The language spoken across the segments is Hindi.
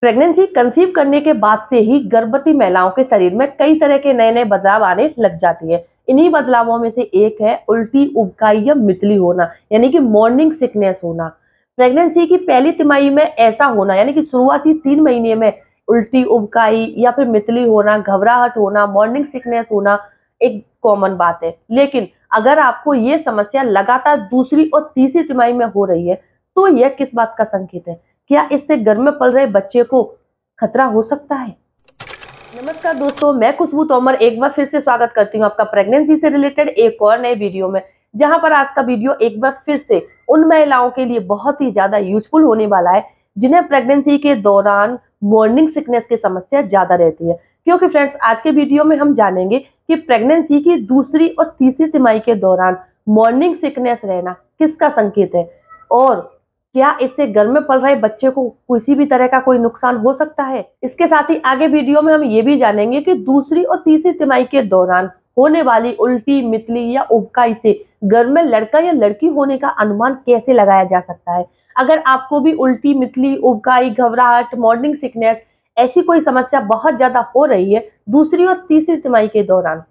प्रेगनेंसी कंसीव करने के बाद से ही गर्भवती महिलाओं के शरीर में कई तरह के नए नए बदलाव आने लग जाती है इन्हीं बदलावों में से एक है उल्टी उबकाई या मितली होना यानी कि मॉर्निंग सिकनेस होना प्रेगनेंसी की पहली तिमाही में ऐसा होना यानी कि शुरुआती तीन महीने में उल्टी उबकाई या फिर मितली होना घबराहट होना मॉर्निंग सिकनेस होना एक कॉमन बात है लेकिन अगर आपको ये समस्या लगातार दूसरी और तीसरी तिमाही में हो रही है तो यह किस बात का संकेत है क्या इससे घर में पल रहे बच्चे को खतरा हो सकता है नमस्कार दोस्तों मैं खुशबू तोमर एक बार फिर से स्वागत करती हूँ आपका प्रेगनेंसी से रिलेटेड एक और नए वीडियो में जहां पर आज का वीडियो एक बार फिर से उन महिलाओं के लिए बहुत ही ज्यादा यूजफुल होने वाला है जिन्हें प्रेगनेंसी के दौरान मॉर्निंग सिकनेस की समस्या ज्यादा रहती है क्योंकि फ्रेंड्स आज के वीडियो में हम जानेंगे कि प्रेगनेंसी की दूसरी और तीसरी तिमाही के दौरान मॉर्निंग सिकनेस रहना किसका संकेत है और क्या इससे घर में पल रहे बच्चे को किसी भी तरह का कोई नुकसान हो सकता है इसके साथ ही आगे वीडियो में हम ये भी जानेंगे कि दूसरी और तीसरी तिमाही के दौरान होने वाली उल्टी मितली या उबकाई से घर में लड़का या लड़की होने का अनुमान कैसे लगाया जा सकता है अगर आपको भी उल्टी मितली उबकाई घबराहट मॉर्निंग सिकनेस ऐसी कोई समस्या बहुत ज्यादा हो रही है दूसरी और तीसरी तिमाही के दौरान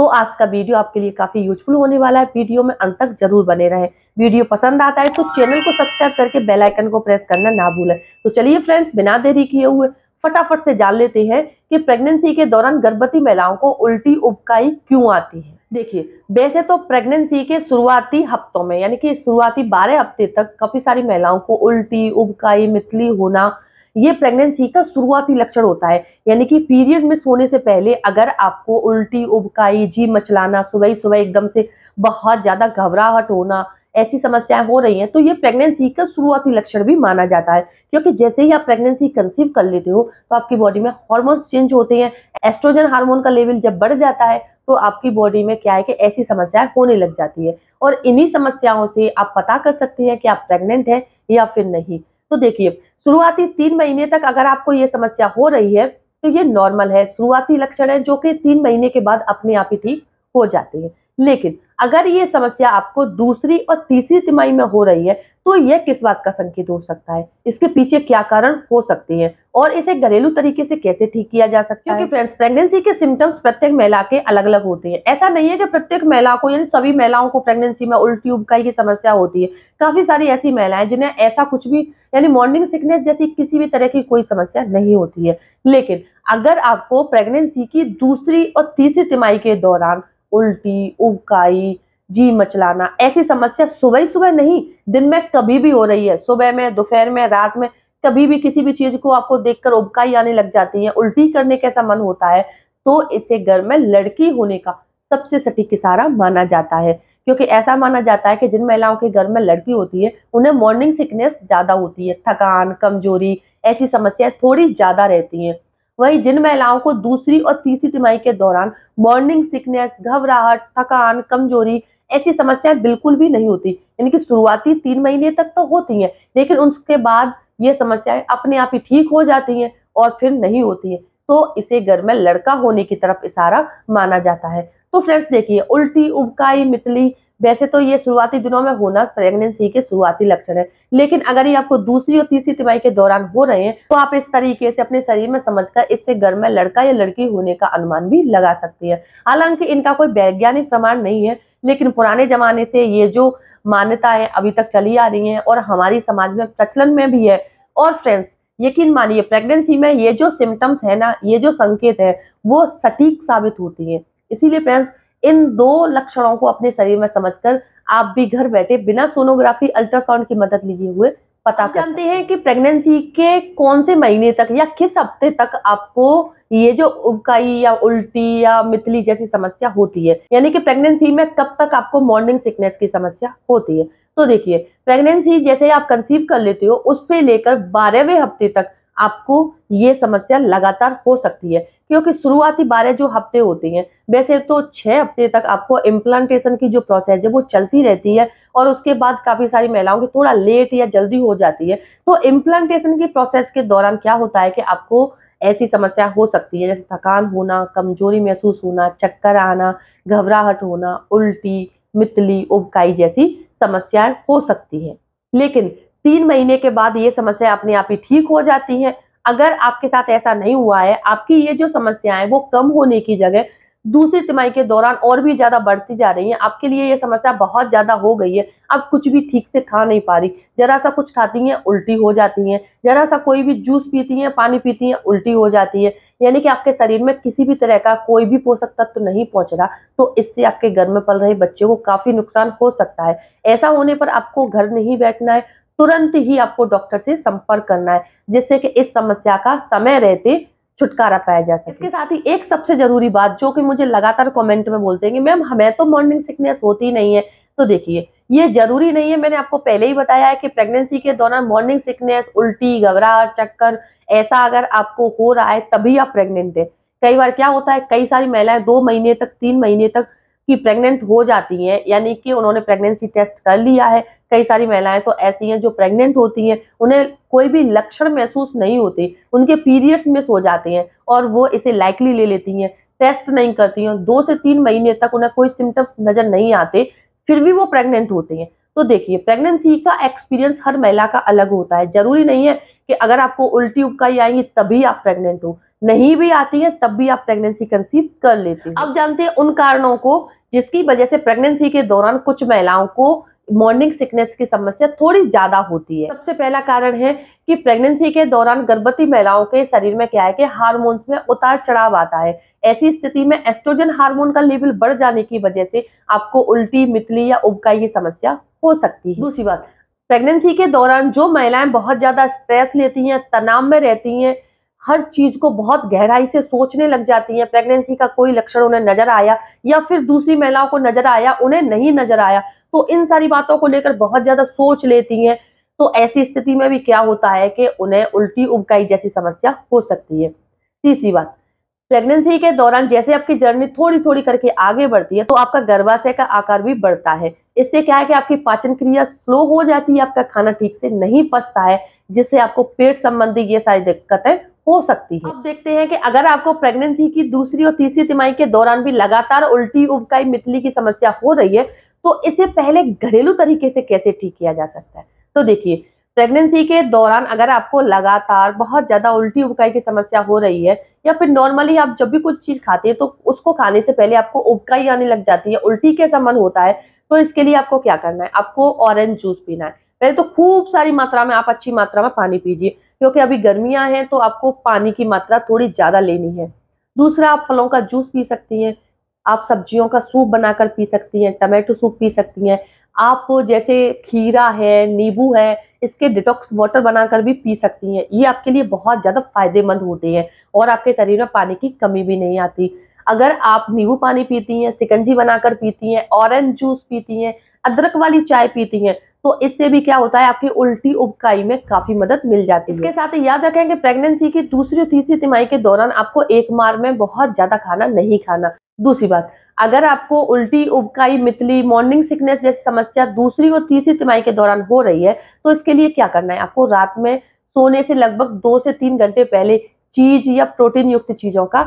तो आज का वीडियो आपके लिए काफी यूजफुल होने वाला है वीडियो में अंत तक जरूर बने रहे वीडियो पसंद आता है तो चैनल को सब्सक्राइब करके बेल आइकन को प्रेस करना ना भूलें तो चलिए फ्रेंड्स बिना देरी किए हुए फटाफट से जान लेते हैं कि प्रेगनेंसी के दौरान गर्भवती महिलाओं को उल्टी उपकाई क्यों आती है देखिए वैसे तो प्रेगनेंसी के शुरुआती हफ्तों में यानी कि शुरुआती बारह हफ्ते तक काफी सारी महिलाओं को उल्टी उबकाई मितली होना ये प्रेगनेंसी का शुरुआती लक्षण होता है यानी कि पीरियड में सोने से पहले अगर आपको उल्टी उबकाई जी मचलाना सुबह सुबह एकदम से बहुत ज़्यादा घबराहट होना ऐसी समस्याएं हो रही हैं तो ये प्रेगनेंसी का शुरुआती लक्षण भी माना जाता है क्योंकि जैसे ही आप प्रेगनेंसी कंसीव कर लेते हो तो आपकी बॉडी में हार्मोन्स चेंज होते हैं एस्ट्रोजन हार्मोन का लेवल जब बढ़ जाता है तो आपकी बॉडी में क्या है कि ऐसी समस्याएं होने लग जाती है और इन्हीं समस्याओं से आप पता कर सकते हैं कि आप प्रेग्नेंट हैं या फिर नहीं तो देखिए शुरुआती तीन महीने तक अगर आपको ये समस्या हो रही है तो ये नॉर्मल है शुरुआती लक्षण है जो कि तीन महीने के बाद अपने आप ही ठीक हो जाते हैं लेकिन अगर ये समस्या आपको दूसरी और तीसरी तिमाही में हो रही है तो यह किस बात का संकेत हो सकता है इसके पीछे क्या कारण हो सकते हैं और इसे घरेलू तरीके से कैसे ठीक किया जा सकता है क्योंकि फ्रेंड्स प्रेगनेंसी के सिम्टम्स प्रत्येक महिला के अलग अलग होते हैं ऐसा नहीं है कि प्रत्येक महिला को यानी सभी महिलाओं को प्रेगनेंसी में उल्टी उबकाई का समस्या होती है काफी सारी ऐसी महिलाएं जिन्हें ऐसा कुछ भी यानी मॉर्निंग सिकनेस जैसी किसी भी तरह की कोई समस्या नहीं होती है लेकिन अगर आपको प्रेगनेंसी की दूसरी और तीसरी तिमाही के दौरान उल्टी उबकाई जी मचलाना ऐसी समस्या सुबह ही सुबह नहीं दिन में कभी भी हो रही है सुबह में दोपहर में रात में कभी भी किसी भी चीज को आपको देखकर उबकाई आने लग जाती है उल्टी करने का ऐसा मन होता है तो इसे घर में लड़की होने का सबसे सटीक इशारा माना जाता है क्योंकि ऐसा माना जाता है कि जिन महिलाओं के घर में लड़की होती है उन्हें मॉर्निंग सिकनेस ज़्यादा होती है थकान कमजोरी ऐसी समस्याएं थोड़ी ज़्यादा रहती हैं वहीं जिन महिलाओं को दूसरी और तीसरी तिमाही के दौरान मॉर्निंग सिकनेस घबराहट थकान कमजोरी ऐसी समस्याएं बिल्कुल भी नहीं होती यानी कि शुरुआती तीन महीने तक तो होती हैं लेकिन उसके बाद ये समस्याएं अपने आप ही ठीक हो जाती हैं और फिर नहीं होती हैं तो इसे घर में लड़का होने की तरफ इशारा माना जाता है तो फ्रेंड्स देखिए उल्टी उबकाई मितली वैसे तो ये शुरुआती दिनों में होना प्रेगनेंसी के शुरुआती लक्षण है लेकिन अगर ये आपको दूसरी और तीसरी तिमाही के दौरान हो रहे हैं तो आप इस तरीके से अपने शरीर में समझकर इससे घर में लड़का या लड़की होने का अनुमान भी लगा सकती है हालांकि इनका कोई वैज्ञानिक प्रमाण नहीं है लेकिन पुराने जमाने से ये जो मान्यताएं अभी तक चली आ रही हैं और हमारी समाज में प्रचलन में भी है और फ्रेंड्स यकीन मानिए प्रेगनेंसी में ये जो सिम्टम्स है ना ये जो संकेत है वो सटीक साबित होती है इसीलिए फ्रेंड्स इन दो लक्षणों को अपने शरीर में समझकर आप भी घर बैठे बिना सोनोग्राफी अल्ट्रासाउंड की मदद लिए हुए पता कर जानते हैं कि प्रेगनेंसी के कौन से महीने तक या किस हफ्ते तक आपको ये जो उबकाई या उल्टी या मिथली जैसी समस्या होती है यानी कि प्रेगनेंसी में कब तक आपको मॉर्निंग सिकनेस की समस्या होती है तो देखिए प्रेगनेंसी जैसे आप कंसीव कर लेते हो उससे लेकर बारहवें हफ्ते तक आपको ये समस्या लगातार हो सकती है क्योंकि शुरुआती बारह जो हफ्ते होते हैं वैसे तो छह हफ्ते तक आपको इम्प्लांटेशन की जो प्रोसेस है वो चलती रहती है और उसके बाद काफ़ी सारी महिलाओं की थोड़ा लेट या जल्दी हो जाती है तो इम्प्लांटेशन की प्रोसेस के दौरान क्या होता है कि आपको ऐसी समस्या हो सकती है जैसे थकान होना कमजोरी महसूस होना चक्कर आना घबराहट होना उल्टी मितली उबकाई जैसी समस्याएं हो सकती है लेकिन तीन महीने के बाद ये समस्या अपने आप ही ठीक हो जाती है अगर आपके साथ ऐसा नहीं हुआ है आपकी ये जो समस्याएं वो कम होने की जगह दूसरी तिमाही के दौरान और भी ज्यादा बढ़ती जा रही है आपके लिए ये समस्या बहुत ज्यादा हो गई है आप कुछ भी ठीक से खा नहीं पा रही जरा सा कुछ खाती हैं उल्टी हो जाती हैं जरा सा कोई भी जूस पीती हैं पानी पीती हैं उल्टी हो जाती है यानी कि आपके शरीर में किसी भी तरह का कोई भी पोषक तत्व तो नहीं पहुंच रहा तो इससे आपके घर में पल रहे बच्चे को काफी नुकसान हो सकता है ऐसा होने पर आपको घर नहीं बैठना है तुरंत ही आपको डॉक्टर से संपर्क करना है जिससे कि इस समस्या का समय रहते छुटकारा पाया जा सके इसके साथ ही एक सबसे जरूरी बात जो कि मुझे लगातार कमेंट में बोलते हैं कि मैम हमें तो मॉर्निंग सिकनेस होती नहीं है तो देखिए ये जरूरी नहीं है मैंने आपको पहले ही बताया है कि प्रेगनेंसी के दौरान मॉर्निंग सिकनेस उल्टी घबराहट चक्कर ऐसा अगर आपको हो रहा है तभी आप प्रेग्नेंट है कई बार क्या होता है कई सारी महिलाएं दो महीने तक तीन महीने तक की प्रेग्नेंट हो जाती हैं यानी कि उन्होंने प्रेगनेंसी टेस्ट कर लिया है कई सारी महिलाएं तो ऐसी हैं जो प्रेग्नेंट होती हैं उन्हें कोई भी लक्षण महसूस नहीं होते उनके पीरियड्स मिस हो जाते हैं और वो इसे लाइकली ले लेती हैं टेस्ट नहीं करती हैं दो से तीन महीने तक उन्हें कोई सिम्टम्स नज़र नहीं आते फिर भी वो प्रेग्नेंट होते हैं तो देखिए प्रेगनेंसी का एक्सपीरियंस हर महिला का अलग होता है जरूरी नहीं है कि अगर आपको उल्टी उपकाई आएंगी तभी आप प्रेग्नेंट हो नहीं भी आती है तब भी आप प्रेगनेंसी कंसीव कर लेते हैं अब जानते हैं उन कारणों को जिसकी वजह से प्रेगनेंसी के दौरान कुछ महिलाओं को मॉर्निंग सिकनेस की समस्या थोड़ी ज़्यादा होती है सबसे पहला कारण है कि प्रेगनेंसी के दौरान गर्भवती महिलाओं के शरीर में क्या है कि हार्मोन्स में उतार चढ़ाव आता है ऐसी स्थिति में एस्ट्रोजन हार्मोन का लेवल बढ़ जाने की वजह से आपको उल्टी मितली या उबका ये समस्या हो सकती है दूसरी बात प्रेगनेंसी के दौरान जो महिलाएं बहुत ज़्यादा स्ट्रेस लेती हैं तनाव में रहती हैं हर चीज को बहुत गहराई से सोचने लग जाती हैं प्रेगनेंसी का कोई लक्षण उन्हें नजर आया या फिर दूसरी महिलाओं को नजर आया उन्हें नहीं नजर आया तो इन सारी बातों को लेकर बहुत ज्यादा सोच लेती हैं तो ऐसी स्थिति में भी क्या होता है कि उन्हें उल्टी उबकाई जैसी समस्या हो सकती है तीसरी बात प्रेगनेंसी के दौरान जैसे आपकी जर्नी थोड़ी थोड़ी करके आगे बढ़ती है तो आपका गर्भाशय का आकार भी बढ़ता है इससे क्या है कि आपकी पाचन क्रिया स्लो हो जाती है आपका खाना ठीक से नहीं पचता है जिससे आपको पेट संबंधी ये सारी दिक्कतें हो सकती है अब देखते हैं कि अगर आपको प्रेगनेंसी की दूसरी और तीसरी तिमाही के दौरान भी लगातार उल्टी उबकाई मितली की समस्या हो रही है तो इसे पहले घरेलू तरीके से कैसे ठीक किया जा सकता है तो देखिए प्रेगनेंसी के दौरान अगर आपको लगातार बहुत ज़्यादा उल्टी उपकाई की समस्या हो रही है या फिर नॉर्मली आप जब भी कुछ चीज़ खाते हैं तो उसको खाने से पहले आपको उबकाई आने लग जाती है उल्टी के समान होता है तो इसके लिए आपको क्या करना है आपको ऑरेंज जूस पीना है पहले तो खूब सारी मात्रा में आप अच्छी मात्रा में पानी पीजिए क्योंकि अभी गर्मियाँ हैं तो आपको पानी की मात्रा थोड़ी ज़्यादा लेनी है दूसरा आप फलों का जूस पी सकती हैं आप सब्जियों का सूप बनाकर पी सकती हैं टमाटो सूप पी सकती हैं आप जैसे खीरा है नींबू है इसके डिटॉक्स वाटर बनाकर भी पी सकती हैं ये आपके लिए बहुत ज़्यादा फायदेमंद होते हैं और आपके शरीर में पानी की कमी भी नहीं आती अगर आप नींबू पानी पीती हैं सिकंजी बनाकर पीती हैं ऑरेंज जूस पीती हैं अदरक वाली चाय पीती हैं तो इससे भी क्या होता है आपकी उल्टी उबकाई में काफी मदद मिल जाती है इसके साथ ही याद रखें कि प्रेगनेंसी की दूसरी और तीसरी तिमाही के दौरान आपको एक मार में बहुत ज्यादा खाना नहीं खाना दूसरी बात अगर आपको उल्टी उबकाई मितली मॉर्निंग सिकनेस जैसी समस्या दूसरी और तीसरी तिमाही के दौरान हो रही है तो इसके लिए क्या करना है आपको रात में सोने से लगभग दो से तीन घंटे पहले चीज या प्रोटीन युक्त चीजों का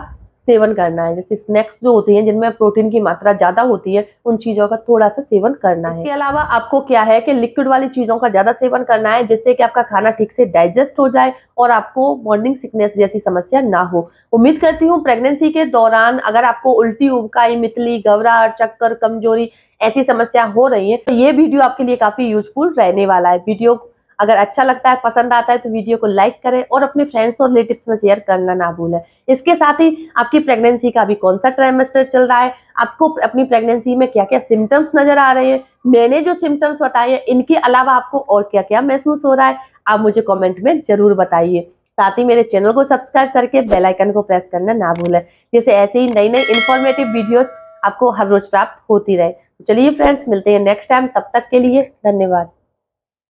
सेवन करना है जैसे स्नैक्स जो होती हैं जिनमें प्रोटीन की मात्रा ज़्यादा होती है उन चीज़ों का थोड़ा सा सेवन करना है इसके अलावा आपको क्या है कि लिक्विड वाली चीज़ों का ज़्यादा सेवन करना है जिससे कि आपका खाना ठीक से डाइजेस्ट हो जाए और आपको मॉर्निंग सिकनेस जैसी समस्या ना हो उम्मीद करती हूँ प्रेगनेंसी के दौरान अगर आपको उल्टी उबकाई मितली घबरा चक्कर कमजोरी ऐसी समस्या हो रही है तो ये वीडियो आपके लिए काफ़ी यूजफुल रहने वाला है वीडियो अगर अच्छा लगता है पसंद आता है तो वीडियो को लाइक करें और अपने फ्रेंड्स और रिलेटिव्स में शेयर करना ना भूलें इसके साथ ही आपकी प्रेगनेंसी का अभी कौन सा ट्राइमेस्टर चल रहा है आपको अपनी प्रेगनेंसी में क्या क्या सिम्टम्स नजर आ रहे हैं मैंने जो सिम्टम्स बताए हैं इनके अलावा आपको और क्या क्या महसूस हो रहा है आप मुझे कॉमेंट में जरूर बताइए साथ ही मेरे चैनल को सब्सक्राइब करके बेल आइकन को प्रेस करना ना भूलें जैसे ऐसे ही नई नई इन्फॉर्मेटिव वीडियोस आपको हर रोज प्राप्त होती रहे तो चलिए फ्रेंड्स मिलते हैं नेक्स्ट टाइम तब तक के लिए धन्यवाद